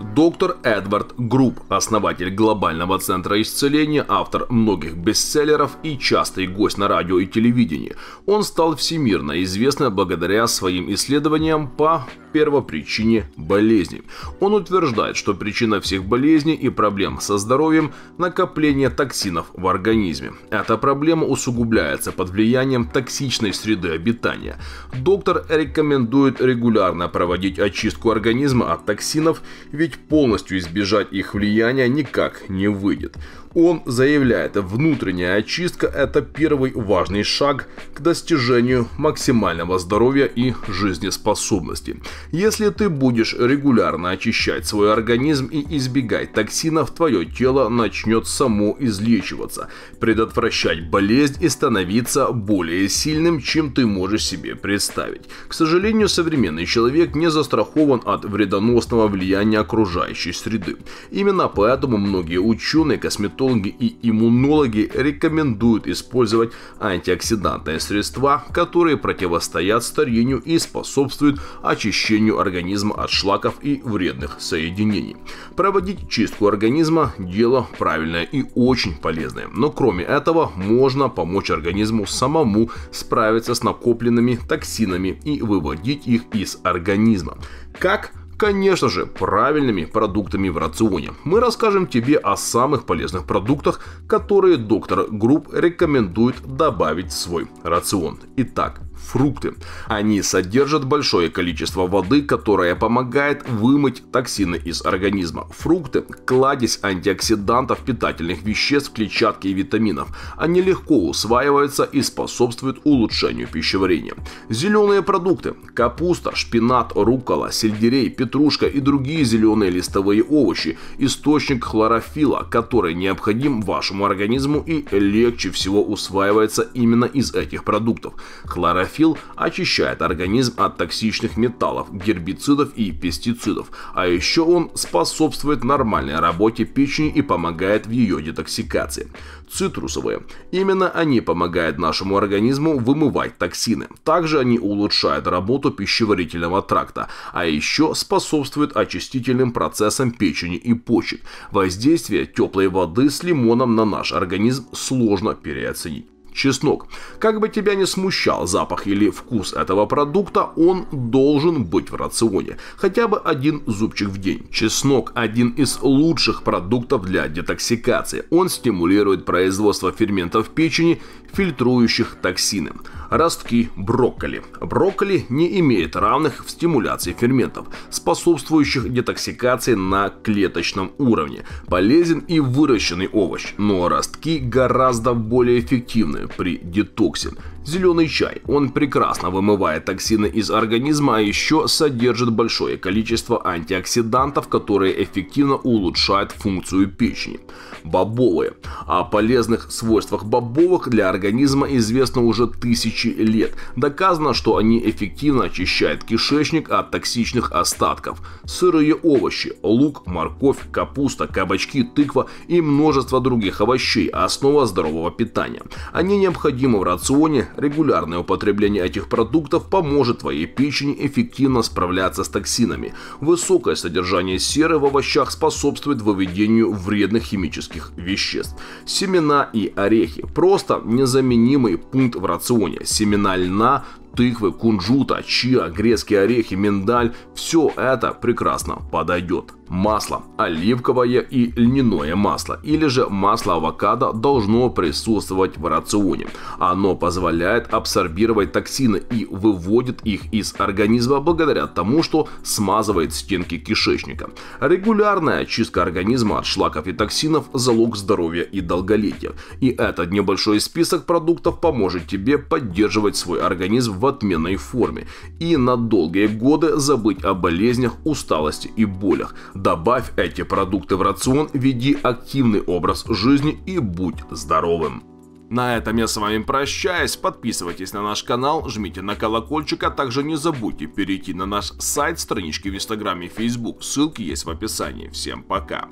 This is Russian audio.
Доктор Эдвард Групп, основатель глобального центра исцеления, автор многих бестселлеров и частый гость на радио и телевидении, он стал всемирно известным благодаря своим исследованиям по первопричине болезней. Он утверждает, что причина всех болезней и проблем со здоровьем – накопление токсинов в организме. Эта проблема усугубляется под влиянием токсичной среды обитания. Доктор рекомендует регулярно проводить очистку организма от токсинов, ведь ведь полностью избежать их влияния никак не выйдет. Он заявляет, внутренняя очистка – это первый важный шаг к достижению максимального здоровья и жизнеспособности. Если ты будешь регулярно очищать свой организм и избегать токсинов, твое тело начнет само излечиваться, предотвращать болезнь и становиться более сильным, чем ты можешь себе представить. К сожалению, современный человек не застрахован от вредоносного влияния окружающей среды. Именно поэтому многие ученые, косметологи и иммунологи рекомендуют использовать антиоксидантные средства, которые противостоят старению и способствуют очищению организма от шлаков и вредных соединений. Проводить чистку организма – дело правильное и очень полезное, но кроме этого можно помочь организму самому справиться с накопленными токсинами и выводить их из организма. Как конечно же, правильными продуктами в рационе. Мы расскажем тебе о самых полезных продуктах, которые доктор Групп рекомендует добавить в свой рацион. Итак, фрукты. Они содержат большое количество воды, которая помогает вымыть токсины из организма. Фрукты – кладезь антиоксидантов, питательных веществ, клетчатки и витаминов. Они легко усваиваются и способствуют улучшению пищеварения. Зеленые продукты – капуста, шпинат, руккола, сельдерей, петрушка и другие зеленые листовые овощи – источник хлорофила, который необходим вашему организму и легче всего усваивается именно из этих продуктов. Хлорофилл Хлорофилл очищает организм от токсичных металлов, гербицидов и пестицидов, а еще он способствует нормальной работе печени и помогает в ее детоксикации. Цитрусовые. Именно они помогают нашему организму вымывать токсины. Также они улучшают работу пищеварительного тракта, а еще способствуют очистительным процессам печени и почек. Воздействие теплой воды с лимоном на наш организм сложно переоценить чеснок. Как бы тебя не смущал запах или вкус этого продукта, он должен быть в рационе. Хотя бы один зубчик в день. Чеснок – один из лучших продуктов для детоксикации. Он стимулирует производство ферментов печени, фильтрующих токсины ростки брокколи. Брокколи не имеет равных в стимуляции ферментов, способствующих детоксикации на клеточном уровне. Полезен и выращенный овощ, но ростки гораздо более эффективны при детоксе. Зеленый чай. Он прекрасно вымывает токсины из организма, а еще содержит большое количество антиоксидантов, которые эффективно улучшают функцию печени. Бобовые. О полезных свойствах бобовых для организма известно уже тысячи лет. Доказано, что они эффективно очищают кишечник от токсичных остатков. Сырые овощи. Лук, морковь, капуста, кабачки, тыква и множество других овощей – основа здорового питания. Они необходимы в рационе, Регулярное употребление этих продуктов поможет твоей печени эффективно справляться с токсинами. Высокое содержание серы в овощах способствует выведению вредных химических веществ. Семена и орехи – просто незаменимый пункт в рационе. Семена льна, тыквы, кунжута, чиа, грецкие орехи, миндаль – все это прекрасно подойдет. Масло. Оливковое и льняное масло или же масло авокадо должно присутствовать в рационе. Оно позволяет абсорбировать токсины и выводит их из организма благодаря тому, что смазывает стенки кишечника. Регулярная чистка организма от шлаков и токсинов – залог здоровья и долголетия. И этот небольшой список продуктов поможет тебе поддерживать свой организм в отменной форме и на долгие годы забыть о болезнях, усталости и болях. Добавь эти продукты в рацион, веди активный образ жизни и будь здоровым. На этом я с вами прощаюсь. Подписывайтесь на наш канал, жмите на колокольчик, а также не забудьте перейти на наш сайт, странички в Инстаграме и Фейсбук. Ссылки есть в описании. Всем пока!